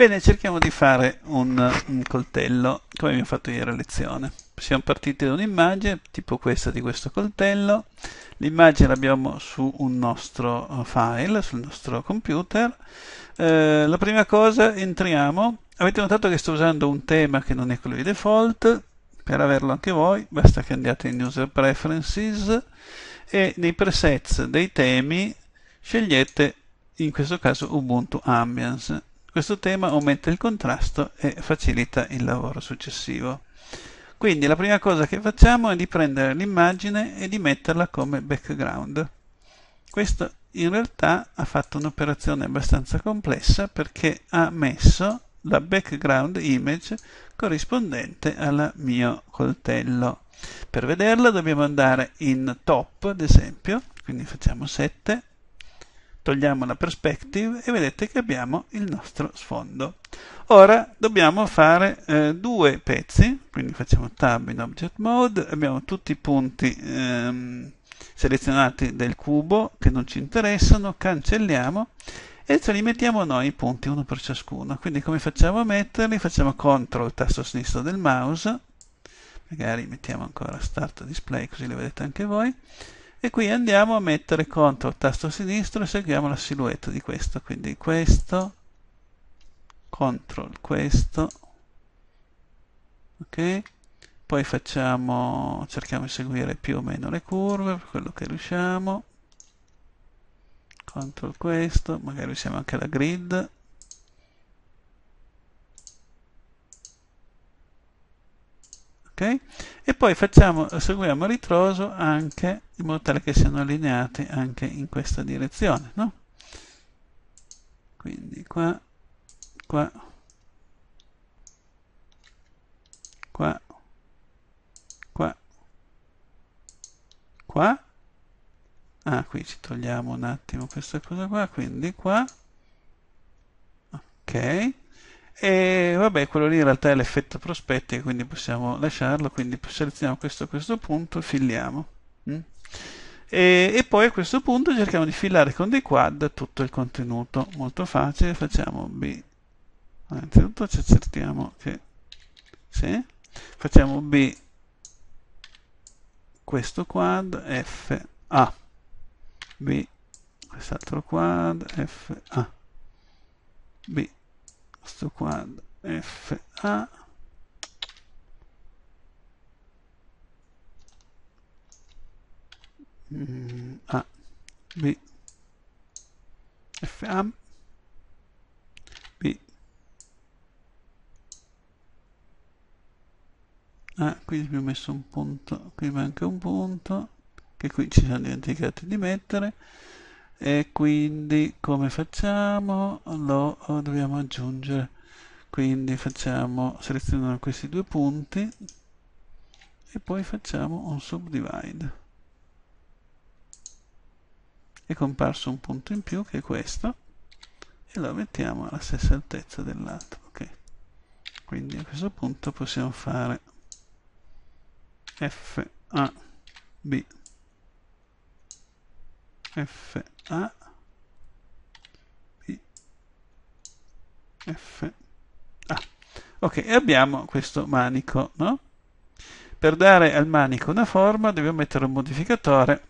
Bene, cerchiamo di fare un, un coltello come abbiamo fatto ieri a lezione. Siamo partiti da un'immagine, tipo questa di questo coltello. L'immagine l'abbiamo su un nostro eh, file, sul nostro computer. Eh, la prima cosa, entriamo. Avete notato che sto usando un tema che non è quello di default. Per averlo anche voi, basta che andiate in User Preferences e nei presets dei temi scegliete in questo caso Ubuntu Ambience questo tema aumenta il contrasto e facilita il lavoro successivo. Quindi la prima cosa che facciamo è di prendere l'immagine e di metterla come background. Questo in realtà ha fatto un'operazione abbastanza complessa perché ha messo la background image corrispondente al mio coltello. Per vederla dobbiamo andare in top, ad esempio, quindi facciamo 7, togliamo la perspective e vedete che abbiamo il nostro sfondo. Ora dobbiamo fare eh, due pezzi, quindi facciamo tab in object mode, abbiamo tutti i punti ehm, selezionati del cubo che non ci interessano, cancelliamo e ce li mettiamo noi i punti uno per ciascuno. Quindi come facciamo a metterli? Facciamo CTRL, tasto sinistro del mouse, magari mettiamo ancora Start Display così li vedete anche voi, e qui andiamo a mettere CTRL tasto sinistro e seguiamo la silhouette di questo quindi questo CTRL questo ok poi facciamo cerchiamo di seguire più o meno le curve per quello che riusciamo CTRL questo magari usiamo anche la grid ok e poi facciamo, seguiamo a ritroso anche in modo tale che siano allineati anche in questa direzione no? quindi qua qua qua qua qua ah qui ci togliamo un attimo questa cosa qua quindi qua ok e vabbè, quello lì in realtà è l'effetto prospettica, quindi possiamo lasciarlo, quindi selezioniamo questo, questo punto, filiamo Mm? E, e, poi a questo punto cerchiamo di filare con dei quad tutto il contenuto. Molto facile, facciamo B. Innanzitutto ci accertiamo che... Sì. Facciamo B questo quad F A B quest'altro quad F A B questo qua FA mm, A B FA B Ah, qui abbiamo messo un punto, qui manca un punto, che qui ci siamo dimenticati di mettere e quindi come facciamo lo dobbiamo aggiungere quindi facciamo selezioniamo questi due punti e poi facciamo un subdivide è comparso un punto in più che è questo e lo mettiamo alla stessa altezza dell'altro ok quindi a questo punto possiamo fare F A B F A P F A. Ok, e abbiamo questo manico, no? Per dare al manico una forma dobbiamo mettere un modificatore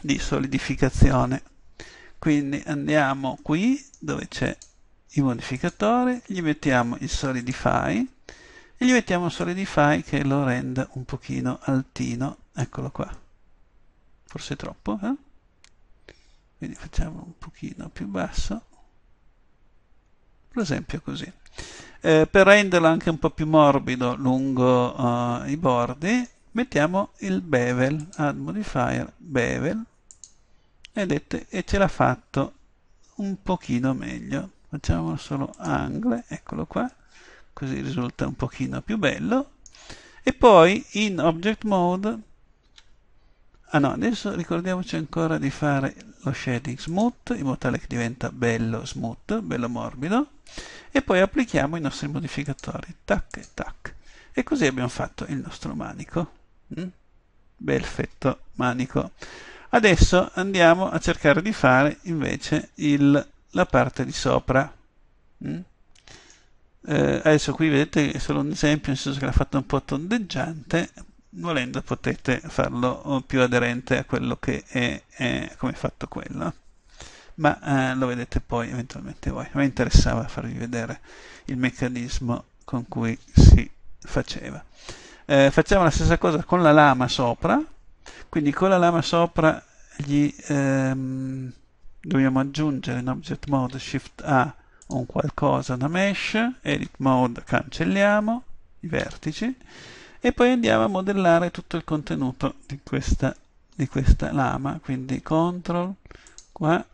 di solidificazione. Quindi andiamo qui dove c'è i modificatori, gli mettiamo il solidify e gli mettiamo solidify che lo renda un pochino altino. Eccolo qua. Forse troppo, eh? quindi facciamo un pochino più basso per esempio così eh, per renderlo anche un po' più morbido lungo uh, i bordi mettiamo il bevel add modifier bevel vedete e ce l'ha fatto un pochino meglio facciamo solo angle eccolo qua così risulta un pochino più bello e poi in object mode Ah no, adesso ricordiamoci ancora di fare lo shading smooth in modo tale che diventa bello smooth, bello morbido e poi applichiamo i nostri modificatori, tac e tac. E così abbiamo fatto il nostro manico. Mm? Bel fetto manico. Adesso andiamo a cercare di fare invece il, la parte di sopra. Mm? Eh, adesso qui vedete è solo un esempio, nel senso che l'ha fatto un po' tondeggiante, volendo potete farlo più aderente a quello che è, è come è fatto quello ma eh, lo vedete poi eventualmente voi mi interessava farvi vedere il meccanismo con cui si faceva eh, facciamo la stessa cosa con la lama sopra quindi con la lama sopra gli, ehm, dobbiamo aggiungere in object mode shift A un qualcosa, una mesh edit mode cancelliamo i vertici e poi andiamo a modellare tutto il contenuto di questa, di questa lama quindi control qua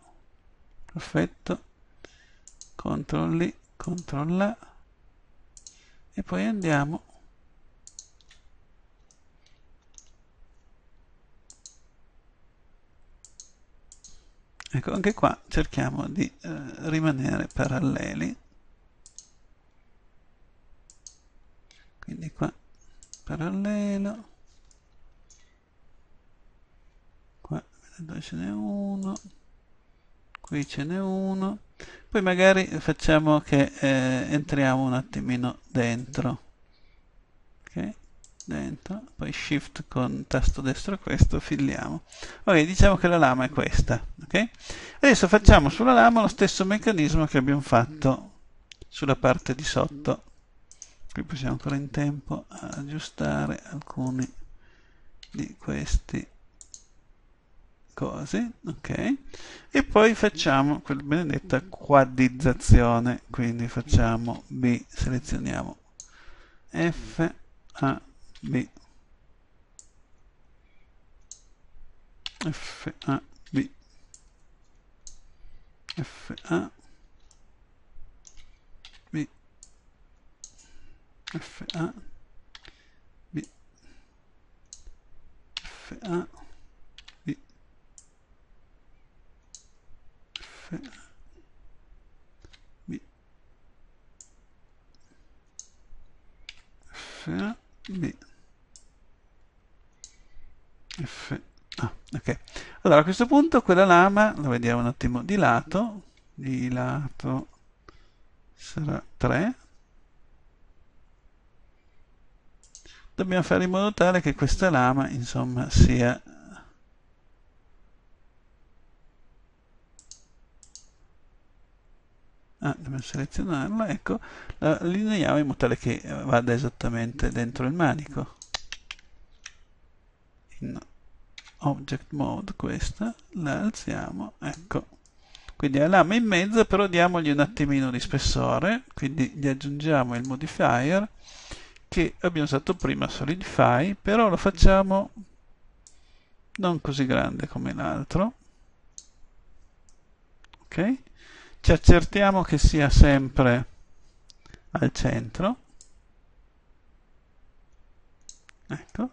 perfetto controlli controlla e poi andiamo ecco anche qua cerchiamo di eh, rimanere paralleli parallela qua ce n'è uno qui ce n'è uno poi magari facciamo che eh, entriamo un attimino dentro ok dentro poi shift con tasto destro questo filiamo ok diciamo che la lama è questa ok adesso facciamo sulla lama lo stesso meccanismo che abbiamo fatto sulla parte di sotto qui possiamo ancora in tempo aggiustare alcune di queste cose ok e poi facciamo quella benedetta quadizzazione quindi facciamo b selezioniamo f a b f a b f a FA B FA B FA B FA B F ah, ok allora a questo punto quella lama la vediamo un attimo di lato di lato sarà 3 dobbiamo fare in modo tale che questa lama insomma sia ah, dobbiamo selezionarla ecco la allineiamo in modo tale che vada esattamente dentro il manico in object mode questa la alziamo ecco quindi la lama in mezzo però diamogli un attimino di spessore quindi gli aggiungiamo il modifier che abbiamo usato prima Solidify, però lo facciamo non così grande come l'altro. Ok? Ci accertiamo che sia sempre al centro. Ecco.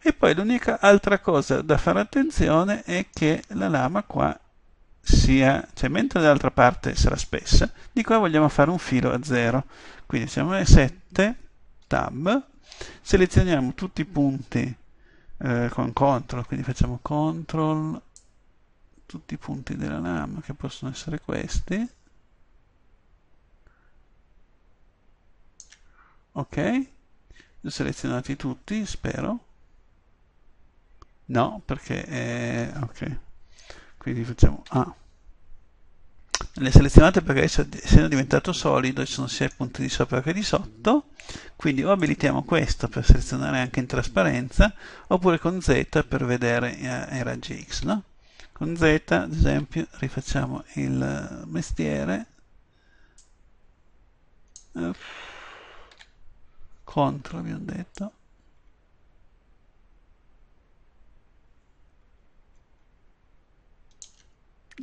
E poi l'unica altra cosa da fare attenzione è che la lama qua sia, cioè mentre dall'altra parte sarà spessa, di qua vogliamo fare un filo a 0. Quindi siamo a 7 tab, selezioniamo tutti i punti eh, con control, quindi facciamo control tutti i punti della lama che possono essere questi, ok, selezionati tutti, spero, no, perché, è... ok, quindi facciamo A. Ah le selezionate perché essendo diventato solido ci sono sia i punti di sopra che di sotto quindi o abilitiamo questo per selezionare anche in trasparenza oppure con Z per vedere i eh, raggi X no? con Z ad esempio rifacciamo il mestiere contro abbiamo detto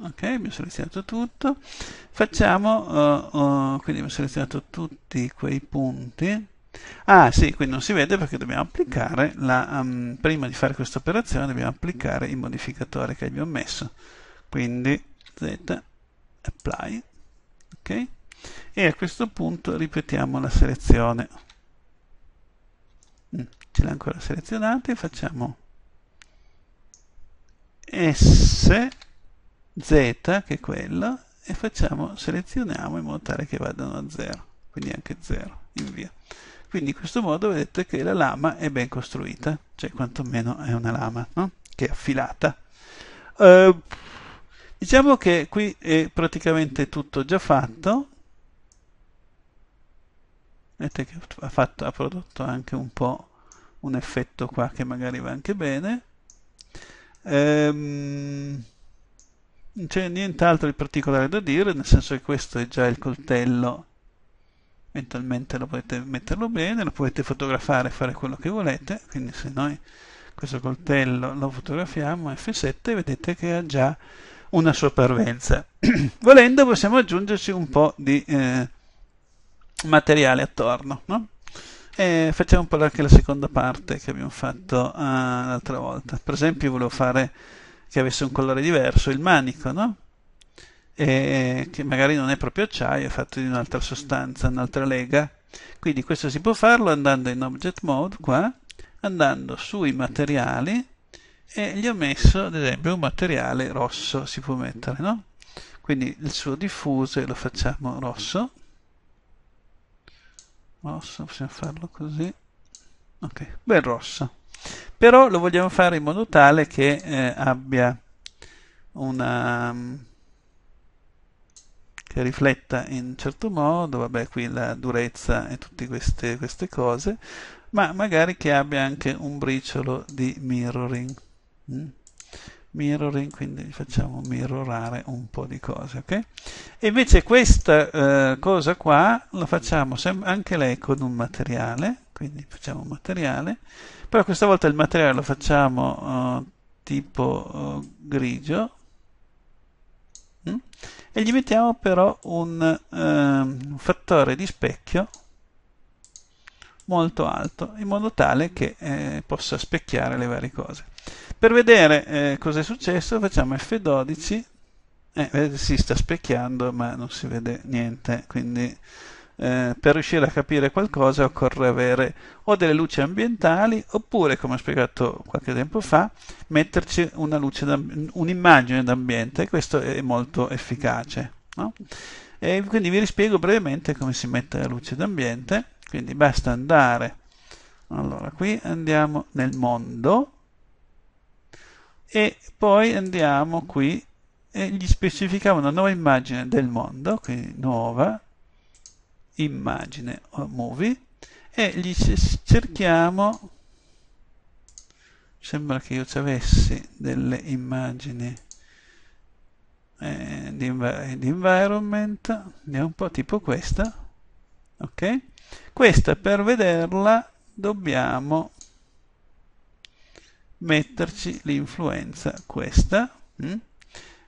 ok mi ho selezionato tutto facciamo uh, uh, quindi mi ho selezionato tutti quei punti ah sì qui non si vede perché dobbiamo applicare la um, prima di fare questa operazione dobbiamo applicare il modificatore che abbiamo messo quindi z apply ok e a questo punto ripetiamo la selezione mm, ce l'ha ancora selezionata e facciamo S z che è quella e facciamo, selezioniamo in modo tale che vadano a 0 quindi anche 0 invia quindi in questo modo vedete che la lama è ben costruita cioè quantomeno è una lama no? che è affilata eh, diciamo che qui è praticamente tutto già fatto vedete che ha, fatto, ha prodotto anche un po' un effetto qua che magari va anche bene ehm, non c'è nient'altro di particolare da dire, nel senso che questo è già il coltello, eventualmente lo potete metterlo bene, lo potete fotografare, e fare quello che volete, quindi se noi questo coltello lo fotografiamo F7 vedete che ha già una sua parvenza. Volendo possiamo aggiungerci un po' di eh, materiale attorno, no? E facciamo un po' anche la seconda parte che abbiamo fatto eh, l'altra volta. Per esempio volevo fare che avesse un colore diverso, il manico, no? E che magari non è proprio acciaio, è fatto di un'altra sostanza, un'altra lega. Quindi questo si può farlo andando in Object Mode qua, andando sui materiali e gli ho messo ad esempio un materiale rosso, si può mettere, no? Quindi il suo diffuso lo facciamo rosso. Rosso, possiamo farlo così. Ok, bel rosso. Però lo vogliamo fare in modo tale che eh, abbia una mm, che rifletta in un certo modo, vabbè qui la durezza e tutte queste, queste cose, ma magari che abbia anche un briciolo di mirroring. Mm? mirroring, quindi facciamo mirrorare un po' di cose, ok? E invece questa eh, cosa qua la facciamo anche lei con un materiale, quindi facciamo un materiale, però questa volta il materiale lo facciamo eh, tipo eh, grigio, mh? Mm? e gli mettiamo però un, ehm, un fattore di specchio molto alto in modo tale che eh, possa specchiare le varie cose. Per vedere eh, cosa è successo facciamo F12, eh, eh, si sta specchiando ma non si vede niente, quindi eh, per riuscire a capire qualcosa occorre avere o delle luci ambientali oppure, come ho spiegato qualche tempo fa, metterci un'immagine d'ambiente questo è molto efficace. No? E quindi vi rispiego brevemente come si mette la luce d'ambiente, quindi basta andare, allora qui andiamo nel mondo, e poi andiamo qui e gli specifichiamo una nuova immagine del mondo, quindi nuova immagine o movie e gli cerchiamo sembra che io ci avessi delle immagini eh, di, di environment andiamo un po' tipo questa ok questa per vederla dobbiamo metterci l'influenza questa mh? Mm?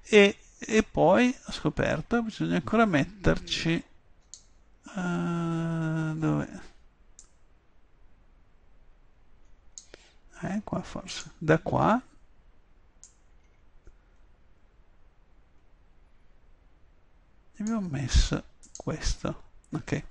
e, e poi ho scoperto bisogna ancora metterci uh, dove eh qua forse da qua abbiamo messo questo Okay.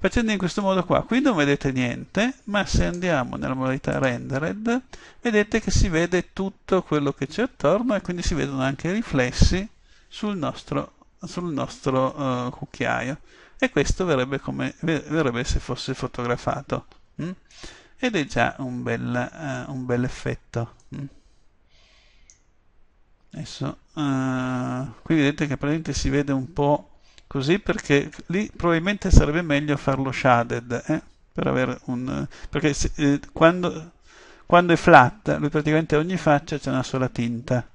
Facendo in questo modo qua, qui non vedete niente, ma se andiamo nella modalità rendered, vedete che si vede tutto quello che c'è attorno e quindi si vedono anche i riflessi sul nostro, sul nostro uh, cucchiaio. E questo verrebbe, come, verrebbe se fosse fotografato. Mh? Mm? Ed è già un bel, uh, un bel effetto. Mh? Mm? Adesso, uh, qui vedete che praticamente si vede un po' così perché lì probabilmente sarebbe meglio farlo shaded eh? per avere un perché se, eh, quando, quando è flat lui praticamente ogni faccia c'è una sola tinta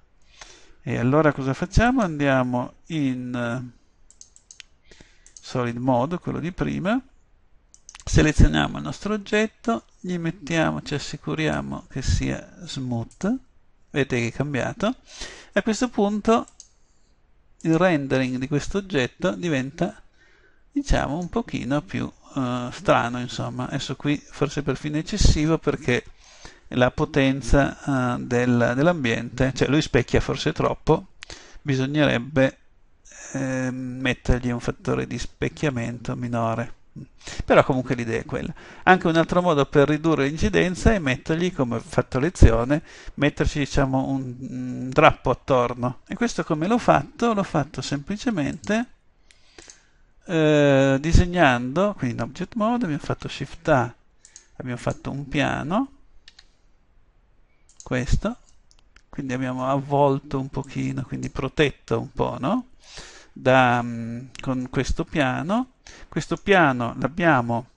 e allora cosa facciamo? Andiamo in eh, solid mode, quello di prima, selezioniamo il nostro oggetto, gli mettiamo, ci assicuriamo che sia smooth, vedete che è cambiato, a questo punto il rendering di questo oggetto diventa diciamo un pochino più eh, strano insomma adesso qui forse è perfino eccessivo perché la potenza eh, del, dell'ambiente cioè lui specchia forse troppo bisognerebbe eh, mettergli un fattore di specchiamento minore però comunque l'idea è quella. Anche un altro modo per ridurre l'incidenza è mettergli, come ho fatto lezione, metterci diciamo un, un drappo attorno. E questo come l'ho fatto? L'ho fatto semplicemente eh, disegnando, quindi in object mode abbiamo fatto shift A, abbiamo fatto un piano, questo, quindi abbiamo avvolto un pochino, quindi protetto un po', no? da, mm, con questo piano. Questo piano l'abbiamo,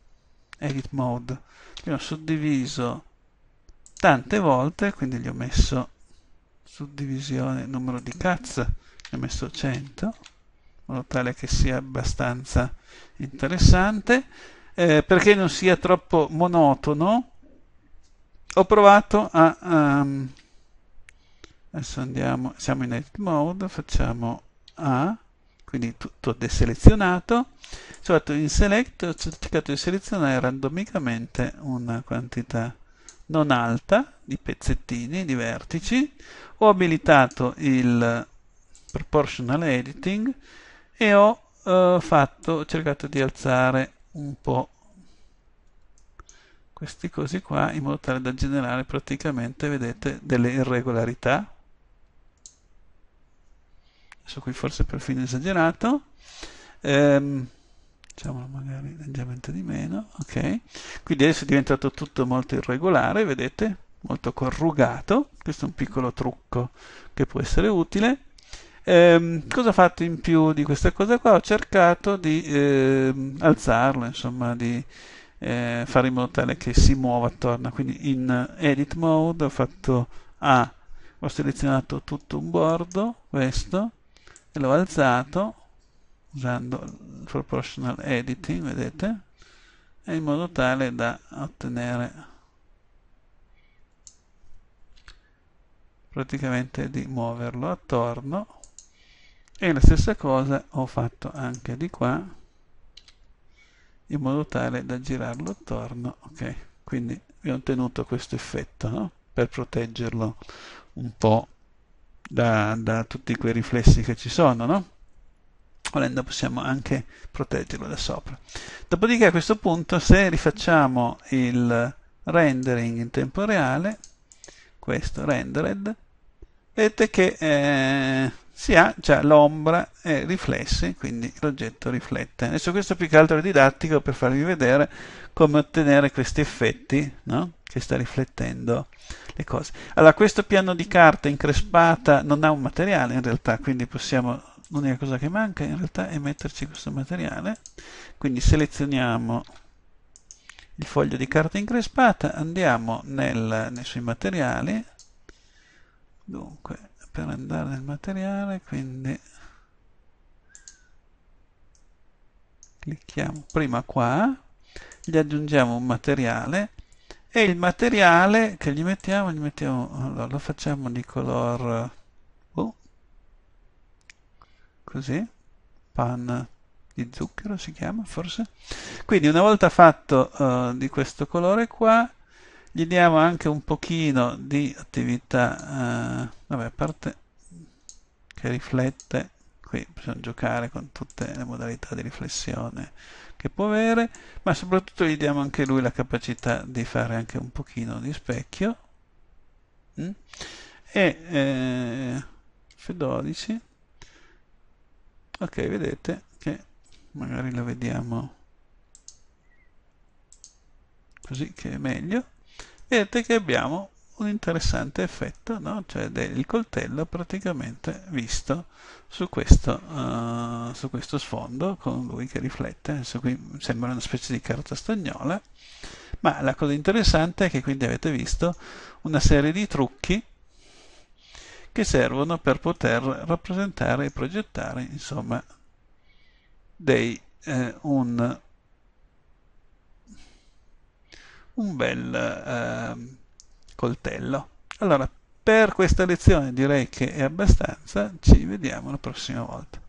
edit mode, l'abbiamo suddiviso tante volte, quindi gli ho messo suddivisione numero di cazzo, gli ho messo 100, in modo tale che sia abbastanza interessante, eh, perché non sia troppo monotono. Ho provato a... Um, adesso andiamo, siamo in edit mode, facciamo A, quindi tutto deselezionato ho cioè, fatto in select ho cercato di selezionare randomicamente una quantità non alta di pezzettini, di vertici ho abilitato il proportional editing e ho eh, fatto, ho cercato di alzare un po' questi cosi qua in modo tale da generare praticamente vedete delle irregolarità adesso qui forse è perfino esagerato, ehm, facciamolo magari leggermente di meno, ok, quindi adesso è diventato tutto molto irregolare, vedete, molto corrugato, questo è un piccolo trucco che può essere utile. Eh, cosa ho fatto in più di questa cosa qua? Ho cercato di eh, alzarlo, insomma, di eh, fare in modo tale che si muova attorno. Quindi in edit mode ho fatto A, ho selezionato tutto un bordo, questo, e l'ho alzato usando il proportional editing, vedete? E in modo tale da ottenere praticamente di muoverlo attorno e la stessa cosa ho fatto anche di qua in modo tale da girarlo attorno ok quindi vi ho ottenuto questo effetto no? per proteggerlo un po' da, da tutti quei riflessi che ci sono, no? volendo possiamo anche proteggerlo da sopra. Dopodiché a questo punto se rifacciamo il rendering in tempo reale, questo rendered, vedete che eh, si ha già l'ombra e riflessi, quindi l'oggetto riflette. Adesso questo più che altro è didattico per farvi vedere come ottenere questi effetti, no? che sta riflettendo le cose. Allora, questo piano di carta increspata non ha un materiale in realtà, quindi possiamo, l'unica cosa che manca in realtà è metterci questo materiale. Quindi selezioniamo il foglio di carta increspata, andiamo nel, nei suoi materiali, dunque per andare nel materiale, quindi clicchiamo prima qua, gli aggiungiamo un materiale e il materiale che gli mettiamo, gli mettiamo allora, lo facciamo di color blu boh. così pan di zucchero si chiama forse quindi una volta fatto uh, di questo colore qua gli diamo anche un pochino di attività uh, vabbè a parte che riflette qui bisogna giocare con tutte le modalità di riflessione che può avere, ma soprattutto gli diamo anche lui la capacità di fare anche un pochino di specchio. Mm? E eh, F12, ok, vedete che magari lo vediamo così che è meglio. Vedete che abbiamo un interessante effetto, no? cioè del coltello praticamente visto su questo, uh, su questo sfondo con lui che riflette, adesso qui sembra una specie di carta stagnola, ma la cosa interessante è che quindi avete visto una serie di trucchi che servono per poter rappresentare e progettare insomma dei, eh, un, un bel eh, coltello. Allora, per questa lezione direi che è abbastanza, ci vediamo la prossima volta.